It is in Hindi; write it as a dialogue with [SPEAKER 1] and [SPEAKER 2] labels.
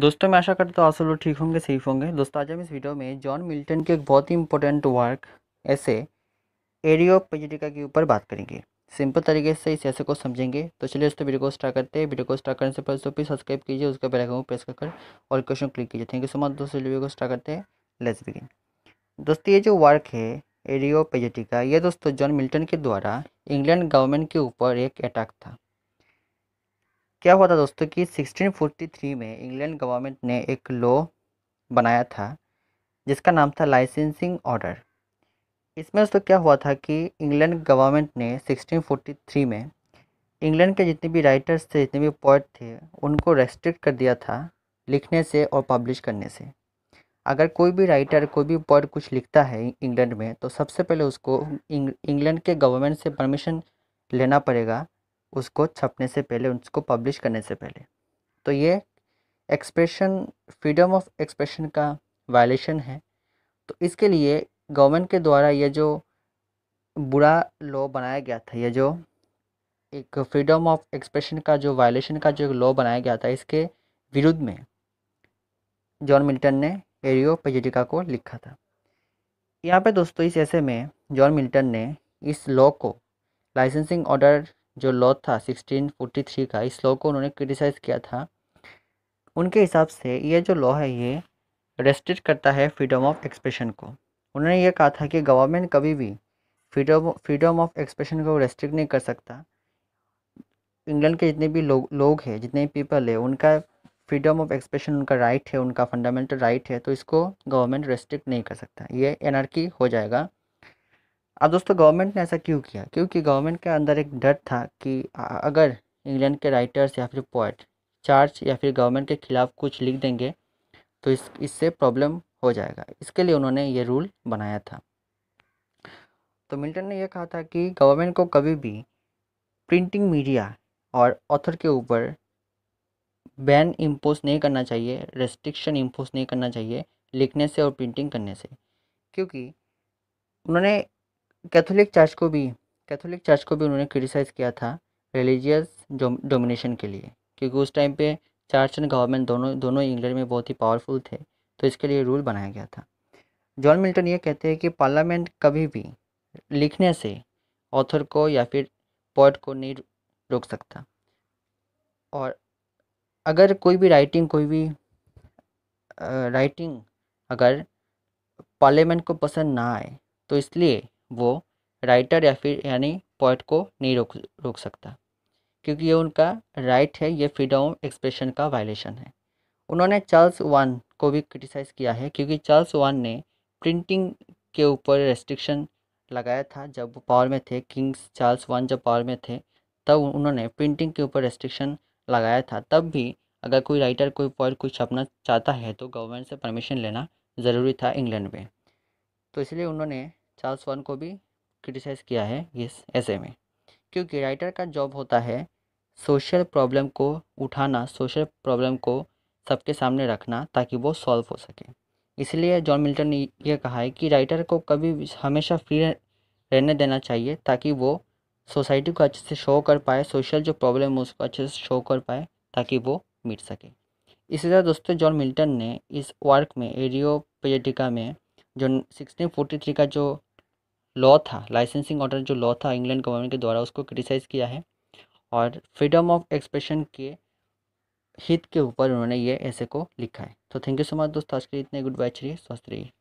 [SPEAKER 1] दोस्तों मैं आशा करता हूँ आप सब लोग ठीक होंगे सेफ होंगे दोस्तों आज हम इस वीडियो में जॉन मिल्टन के एक बहुत ही इंपॉर्टेंट वर्क ऐसे एरियो पेजिटिका के ऊपर बात करेंगे सिंपल तरीके से इस ऐसे को समझेंगे तो चलिए दोस्तों वीडियो को स्टार्ट करते हैं वीडियो को स्टार्ट करने से पहले दोस्तों प्लीज़ सब्सक्राइब कीजिए उसका बेल आइकन प्रेस कर और क्वेश्चन क्लिक कीजिए थैंक यू सो मच दोस्तों वीडियो को स्टार्ट करते हैं लेट्स बिगिन दोस्तों ये जो वर्क है एरियो पेजिटिका ये दोस्तों जॉन मिल्टन के द्वारा इंग्लैंड गवर्नमेंट के ऊपर एक अटैक था क्या हुआ था दोस्तों कि 1643 में इंग्लैंड गवर्नमेंट ने एक लॉ बनाया था जिसका नाम था लाइसेंसिंग ऑर्डर इसमें दोस्तों क्या हुआ था कि इंग्लैंड गवर्नमेंट ने 1643 में इंग्लैंड के जितने भी राइटर्स थे जितने भी पोइट थे उनको रेस्ट्रिक्ट कर दिया था लिखने से और पब्लिश करने से अगर कोई भी राइटर कोई भी पोइट कुछ लिखता है इंग्लैंड में तो सबसे पहले उसको इंग्लैंड के गवर्नमेंट से परमिशन लेना पड़ेगा उसको छपने से पहले उसको पब्लिश करने से पहले तो ये एक्सप्रेशन फ्रीडम ऑफ एक्सप्रेशन का वायलेशन है तो इसके लिए गवर्नमेंट के द्वारा यह जो बुरा लॉ बनाया गया था यह जो एक फ्रीडम ऑफ एक्सप्रेशन का जो वायलेशन का जो लॉ बनाया गया था इसके विरुद्ध में जॉन मिल्टन ने एरियो पजेटिका को लिखा था यहाँ पे दोस्तों इस ऐसे में जॉन मिल्टन ने इस लॉ को लाइसेंसिंग ऑर्डर जो लॉ था 1643 का इस लॉ को उन्होंने क्रिटिसाइज़ किया था उनके हिसाब से ये जो लॉ है ये रेस्ट्रिक्ट करता है फ्रीडम ऑफ एक्सप्रेशन को उन्होंने ये कहा था कि गवर्नमेंट कभी भी फ्रीडम फ्रीडम ऑफ एक्सप्रेशन को रेस्ट्रिक्ट नहीं कर सकता इंग्लैंड के जितने भी लोग लोग हैं जितने पीपल है उनका फ्रीडम ऑफ एक्सप्रेशन उनका राइट right है उनका फंडामेंटल राइट right है तो इसको गवर्नमेंट रेस्ट्रिक्ट नहीं कर सकता ये एनआरकी हो जाएगा अब दोस्तों गवर्नमेंट ने ऐसा क्यों किया क्योंकि गवर्नमेंट के अंदर एक डर था कि अगर इंग्लैंड के राइटर्स या फिर पोइट चार्ज या फिर गवर्नमेंट के ख़िलाफ़ कुछ लिख देंगे तो इस इससे प्रॉब्लम हो जाएगा इसके लिए उन्होंने ये रूल बनाया था तो मिल्टन ने यह कहा था कि गवर्नमेंट को कभी भी प्रिंटिंग मीडिया और ऑथर के ऊपर बैन इम्पोज नहीं करना चाहिए रेस्ट्रिक्शन इम्पोज नहीं करना चाहिए लिखने से और प्रिंटिंग करने से क्योंकि उन्होंने कैथोलिक चर्च को भी कैथोलिक चर्च को भी उन्होंने क्रिटिसाइज़ किया था रिलीजियस डोमिनेशन के लिए क्योंकि उस टाइम पे चर्च एंड गवर्नमेंट दोनों दोनों इंग्लैंड में बहुत ही पावरफुल थे तो इसके लिए रूल बनाया गया था जॉन मिल्टन ये कहते हैं कि पार्लियामेंट कभी भी लिखने से ऑथर को या फिर पॉइट को नहीं रोक सकता और अगर कोई भी राइटिंग कोई भी राइटिंग अगर पार्लियामेंट को पसंद ना आए तो इसलिए वो राइटर या फिर यानी पोइट को नहीं रोक रोक सकता क्योंकि ये उनका राइट है ये फ्रीडम ऑफ एक्सप्रेशन का वायलेशन है उन्होंने चार्ल्स वन को भी क्रिटिसाइज़ किया है क्योंकि चार्ल्स वन ने प्रिंटिंग के ऊपर रेस्ट्रिक्शन लगाया था जब वो पावर में थे किंग्स चार्ल्स वन जब पावर में थे तब उन्होंने प्रिंटिंग के ऊपर रेस्ट्रिक्शन लगाया था तब भी अगर कोई राइटर कोई पॉइंट कुछ छपना चाहता है तो गवर्नमेंट से परमिशन लेना ज़रूरी था इंग्लैंड में तो इसलिए उन्होंने चार्ल्स वन को भी क्रिटिसाइज़ किया है इस ऐसे में क्योंकि राइटर का जॉब होता है सोशल प्रॉब्लम को उठाना सोशल प्रॉब्लम को सबके सामने रखना ताकि वो सॉल्व हो सके इसलिए जॉन मिल्टन ने यह कहा है कि राइटर को कभी हमेशा फ्री रहने देना चाहिए ताकि वो सोसाइटी को अच्छे से शो कर पाए सोशल जो प्रॉब्लम है उसको अच्छे से शो कर पाए ताकि वो मिट सके इसी तरह दोस्तों जॉन मिल्टन ने इस वर्क में एरियो पेजेटिका में जो 1643 का जो लॉ था लाइसेंसिंग ऑर्डर जो लॉ था इंग्लैंड गवर्नमेंट के द्वारा उसको क्रिटिसाइज़ किया है और फ्रीडम ऑफ एक्सप्रेशन के हित के ऊपर उन्होंने ये ऐसे को लिखा है तो थैंक यू सो मच दोस्तों आज के लिए इतने गुड बाय चलिए स्वस्थ रहिए